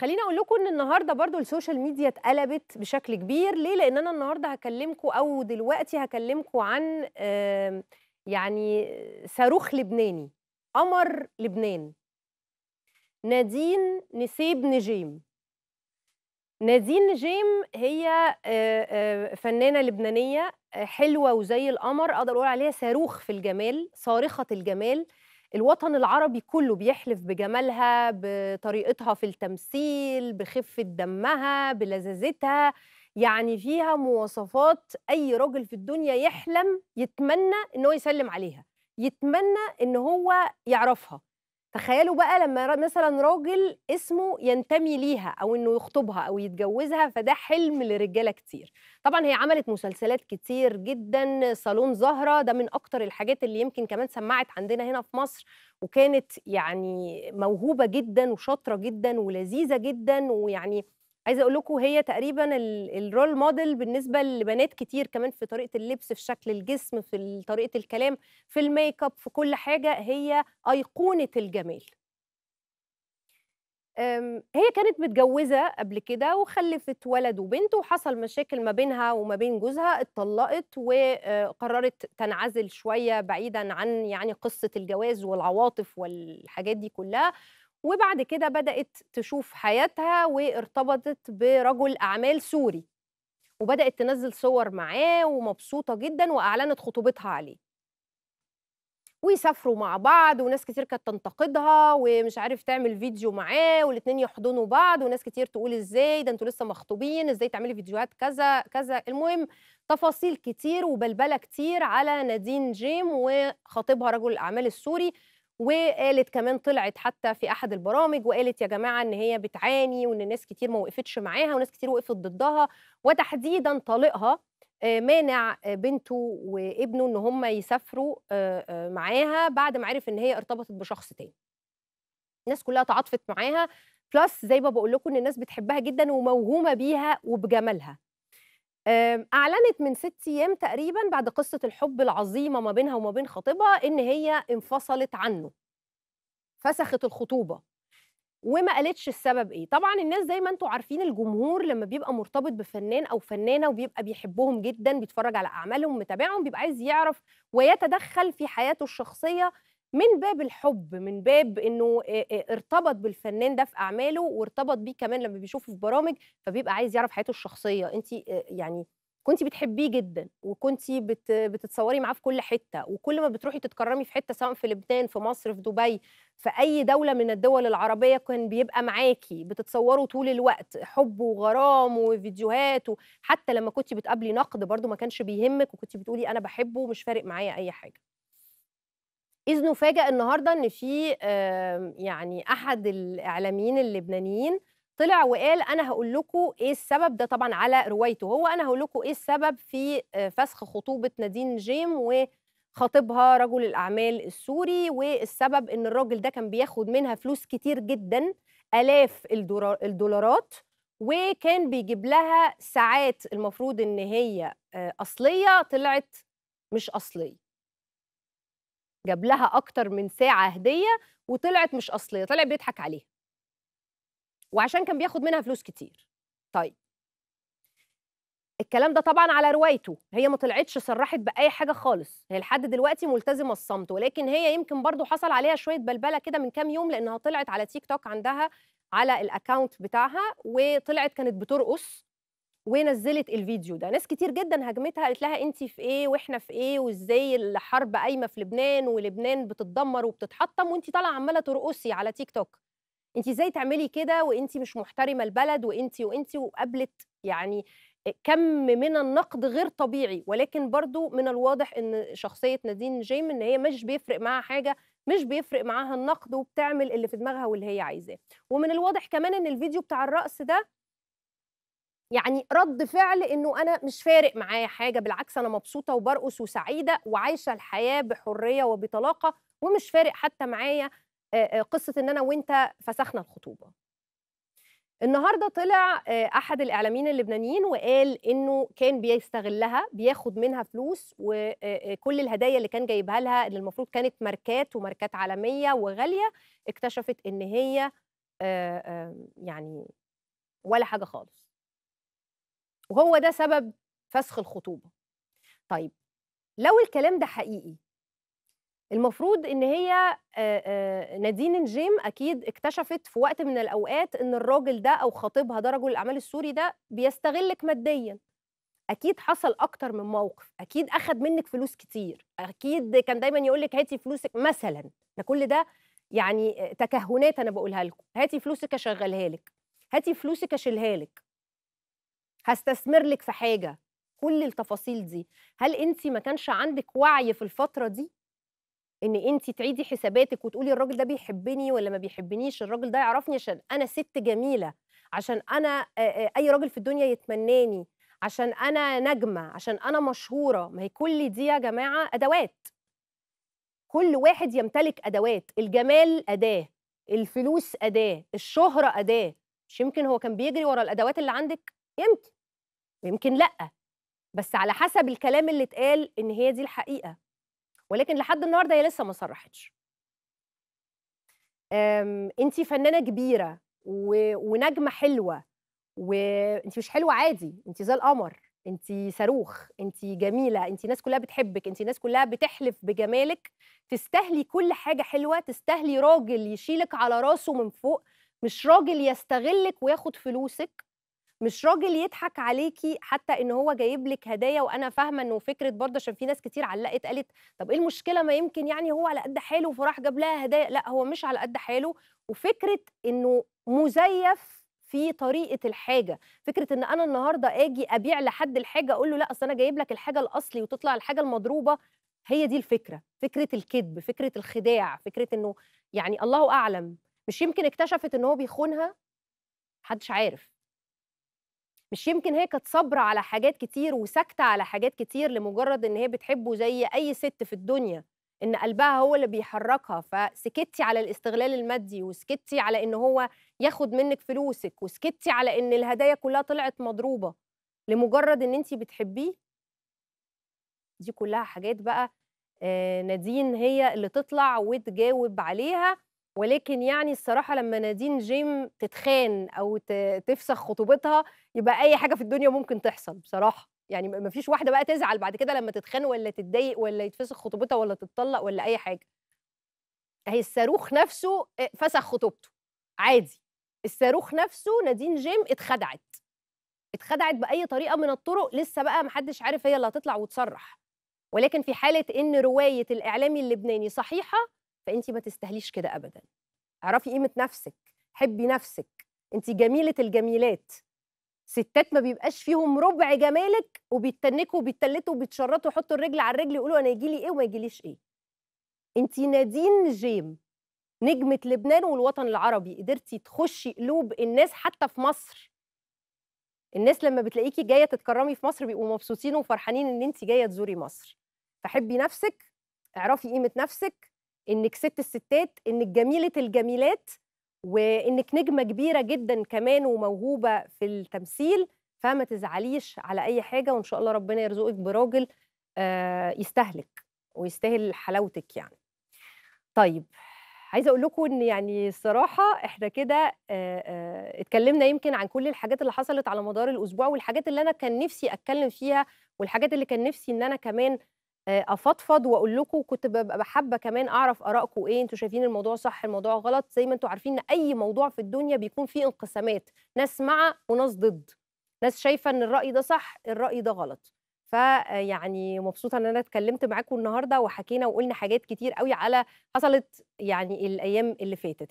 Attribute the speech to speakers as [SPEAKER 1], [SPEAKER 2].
[SPEAKER 1] خليني اقول لكم ان النهارده برضو السوشيال ميديا اتقلبت بشكل كبير ليه لان انا النهارده هكلمكم او دلوقتي هكلمكم عن يعني صاروخ لبناني قمر لبنان نادين نسيب نجيم نادين نجيم هي فنانة لبنانية حلوة وزي القمر أقدر أقول عليها صاروخ في الجمال صارخة الجمال الوطن العربي كله بيحلف بجمالها بطريقتها في التمثيل بخفة دمها بلذاذتها يعني فيها مواصفات أي راجل في الدنيا يحلم يتمنى إن هو يسلم عليها يتمنى إن هو يعرفها تخيلوا بقى لما مثلا راجل اسمه ينتمي ليها او انه يخطبها او يتجوزها فده حلم لرجاله كتير طبعا هي عملت مسلسلات كتير جدا صالون زهره ده من اكتر الحاجات اللي يمكن كمان سمعت عندنا هنا في مصر وكانت يعني موهوبه جدا وشاطره جدا ولذيذه جدا ويعني عايزه اقول لكم هي تقريبا الرول موديل بالنسبه لبنات كتير كمان في طريقه اللبس في شكل الجسم في طريقه الكلام في الميك اب في كل حاجه هي ايقونه الجمال هي كانت متجوزه قبل كده وخلفت ولد وبنت وحصل مشاكل ما بينها وما بين جوزها اتطلقت وقررت آه، تنعزل شويه بعيدا عن يعني قصه الجواز والعواطف والحاجات دي كلها وبعد كده بدأت تشوف حياتها وارتبطت برجل أعمال سوري وبدأت تنزل صور معاه ومبسوطة جدا وأعلنت خطوبتها عليه ويسافروا مع بعض وناس كتير كانت تنتقدها ومش عارف تعمل فيديو معاه والاتنين يحضنوا بعض وناس كتير تقول ازاي ده انتوا لسه مخطوبين ازاي تعملي فيديوهات كذا كذا المهم تفاصيل كتير وبلبله كتير على نادين جيم وخطيبها رجل الاعمال السوري وقالت كمان طلعت حتى في احد البرامج وقالت يا جماعه ان هي بتعاني وان ناس كتير ما وقفتش معاها وناس كتير وقفت ضدها وتحديدا طالقها آه، مانع آه، بنته وابنه ان هم يسافروا آه، معاها بعد ما عرف ان هي ارتبطت بشخص تاني الناس كلها تعاطفت معاها بلس زي ما بقول لكم ان الناس بتحبها جدا وموهومه بيها وبجمالها اعلنت من ست ايام تقريبا بعد قصه الحب العظيمه ما بينها وما بين خطيبها ان هي انفصلت عنه فسخت الخطوبه وما قالتش السبب ايه طبعا الناس زي ما انتم عارفين الجمهور لما بيبقى مرتبط بفنان او فنانه وبيبقى بيحبهم جدا بيتفرج على اعمالهم متابعهم بيبقى عايز يعرف ويتدخل في حياته الشخصيه من باب الحب من باب انه ارتبط بالفنان ده في اعماله وارتبط بيه كمان لما بيشوفه في برامج فبيبقى عايز يعرف حياته الشخصيه انت يعني كنت بتحبيه جدا وكنت بت... بتتصوري معاه في كل حته وكل ما بتروحي تتكرمي في حته سواء في لبنان في مصر في دبي في اي دوله من الدول العربيه كان بيبقى معاكي بتتصوروا طول الوقت حب وغرام وفيديوهات حتى لما كنت بتقابلي نقد برضو ما كانش بيهمك وكنت بتقولي انا بحبه ومش فارق معايا اي حاجه إذن فاجأ النهارده ان في آمم، يعني احد الاعلاميين اللبنانيين طلع وقال انا هقول لكم ايه السبب ده طبعا على روايته هو انا هقول لكم ايه السبب في آه، فسخ خطوبه نادين جيم و رجل الاعمال السوري والسبب ان الراجل ده كان بياخد منها فلوس كتير جدا الاف الدولارات وكان بيجيب لها ساعات المفروض ان هي آه، اصليه طلعت مش اصليه جاب لها اكتر من ساعه هديه وطلعت مش اصليه طلع بيضحك عليها وعشان كان بياخد منها فلوس كتير طيب الكلام ده طبعا على روايته هي ما طلعتش صرحت باي حاجه خالص هي لحد دلوقتي ملتزمه الصمت ولكن هي يمكن برضو حصل عليها شويه بلبله كده من كام يوم لانها طلعت على تيك توك عندها على الاكونت بتاعها وطلعت كانت بترقص ونزلت الفيديو ده ناس كتير جدا هاجمتها قالت لها انت في ايه واحنا في ايه وازاي الحرب قايمه في لبنان ولبنان بتتدمر وبتتحطم وانت طالعه عماله ترقصي على تيك توك انت ازاي تعملي كده وانت مش محترمه البلد وانت وانت وقابلت يعني كم من النقد غير طبيعي ولكن برضو من الواضح ان شخصيه نادين جيم ان هي مش بيفرق معاها حاجه مش بيفرق معاها النقد وبتعمل اللي في دماغها واللي هي عايزاه ومن الواضح كمان ان الفيديو بتاع الرقص ده يعني رد فعل انه انا مش فارق معايا حاجه بالعكس انا مبسوطه وبرقص وسعيده وعايشه الحياه بحريه وبطلاقه ومش فارق حتى معايا قصه ان انا وانت فسخنا الخطوبه النهارده طلع احد الاعلاميين اللبنانيين وقال انه كان بيستغلها بياخد منها فلوس وكل الهدايا اللي كان جايبها لها اللي المفروض كانت ماركات وماركات عالميه وغاليه اكتشفت ان هي يعني ولا حاجه خالص وهو ده سبب فسخ الخطوبه طيب لو الكلام ده حقيقي المفروض ان هي نادين نجيم اكيد اكتشفت في وقت من الاوقات ان الراجل ده او خطيبها ده رجل الاعمال السوري ده بيستغلك ماديا اكيد حصل اكتر من موقف اكيد اخد منك فلوس كتير اكيد كان دايما يقول لك هاتي فلوسك مثلا ده كل ده يعني تكهنات انا بقولها لكم هاتي فلوسك اشغلها لك هاتي فلوسك اشيلها لك هستثمر لك في حاجه كل التفاصيل دي هل انت ما كانش عندك وعي في الفتره دي ان انت تعيدي حساباتك وتقولي الراجل ده بيحبني ولا ما بيحبنيش الراجل ده يعرفني عشان انا ست جميله عشان انا اي راجل في الدنيا يتمناني عشان انا نجمه عشان انا مشهوره ما هي كل دي يا جماعه ادوات كل واحد يمتلك ادوات الجمال اداه الفلوس اداه الشهره اداه مش يمكن هو كان بيجري ورا الادوات اللي عندك يمكن يمكن لا بس على حسب الكلام اللي اتقال ان هي دي الحقيقه ولكن لحد النهارده هي لسه ما صرحتش انت فنانه كبيره و... ونجمه حلوه وانت مش حلوه عادي انت زي القمر انت صاروخ انت جميله انت ناس كلها بتحبك انت ناس كلها بتحلف بجمالك تستاهلي كل حاجه حلوه تستاهلي راجل يشيلك على راسه من فوق مش راجل يستغلك وياخد فلوسك مش راجل يضحك عليكي حتى ان هو جايب لك هدايا وانا فاهمه انه فكره برضه عشان في ناس كتير علقت قالت طب ايه المشكله ما يمكن يعني هو على قد حاله فراح جاب لها هدايا لا هو مش على قد حاله وفكره انه مزيف في طريقه الحاجه فكره ان انا النهارده اجي ابيع لحد الحاجه اقول له لا اصل انا جايب لك الحاجه الاصلي وتطلع الحاجه المضروبه هي دي الفكره فكره الكذب فكره الخداع فكره انه يعني الله اعلم مش يمكن اكتشفت ان هو بيخونها محدش عارف مش يمكن هي كانت صابره على حاجات كتير وساكته على حاجات كتير لمجرد ان هي بتحبه زي اي ست في الدنيا ان قلبها هو اللي بيحركها فسكتي على الاستغلال المادي وسكتي على ان هو ياخد منك فلوسك وسكتي على ان الهدايا كلها طلعت مضروبه لمجرد ان انت بتحبيه دي كلها حاجات بقى آه، نادين هي اللي تطلع وتجاوب عليها ولكن يعني الصراحه لما نادين جيم تتخان او تفسخ خطوبتها يبقى اي حاجه في الدنيا ممكن تحصل بصراحه يعني مفيش واحده بقى تزعل بعد كده لما تتخان ولا تتضايق ولا يتفسخ خطوبتها ولا تتطلق ولا اي حاجه هي الصاروخ نفسه فسخ خطوبته عادي الصاروخ نفسه نادين جيم اتخدعت اتخدعت باي طريقه من الطرق لسه بقى محدش عارف هي اللي هتطلع وتصرح ولكن في حاله ان روايه الاعلامي اللبناني صحيحه فانت ما تستاهليش كده ابدا اعرفي قيمه نفسك حبي نفسك انت جميله الجميلات ستات ما بيبقاش فيهم ربع جمالك وبيتنكوا وبيتلتوا وبيتشرطوا وحطوا الرجل على الرجل يقولوا انا يجيلي ايه وما يجيليش ايه انت نادين جيم نجمه لبنان والوطن العربي قدرتي تخشي قلوب الناس حتى في مصر الناس لما بتلاقيكي جايه تتكرمي في مصر بيبقوا مبسوطين وفرحانين ان انت جايه تزوري مصر فحبي نفسك اعرفي قيمه نفسك انك ست الستات انك جميله الجميلات وانك نجمه كبيره جدا كمان وموهوبه في التمثيل فما تزعليش على اي حاجه وان شاء الله ربنا يرزقك براجل آه، يستهلك ويستاهل حلاوتك يعني طيب عايزه اقول لكم ان يعني الصراحه احنا كده آه، آه، اتكلمنا يمكن عن كل الحاجات اللي حصلت على مدار الاسبوع والحاجات اللي انا كان نفسي اتكلم فيها والحاجات اللي كان نفسي ان انا كمان آه، افضفض واقول لكم كنت ببقى حابه كمان اعرف ارائكم ايه انتوا شايفين الموضوع صح الموضوع غلط زي ما انتوا عارفين ان اي موضوع في الدنيا بيكون فيه انقسامات ناس مع وناس ضد ناس شايفه ان الراي ده صح الراي ده غلط فيعني مبسوطه ان انا اتكلمت معاكم النهارده وحكينا وقلنا حاجات كتير قوي على حصلت يعني الايام اللي فاتت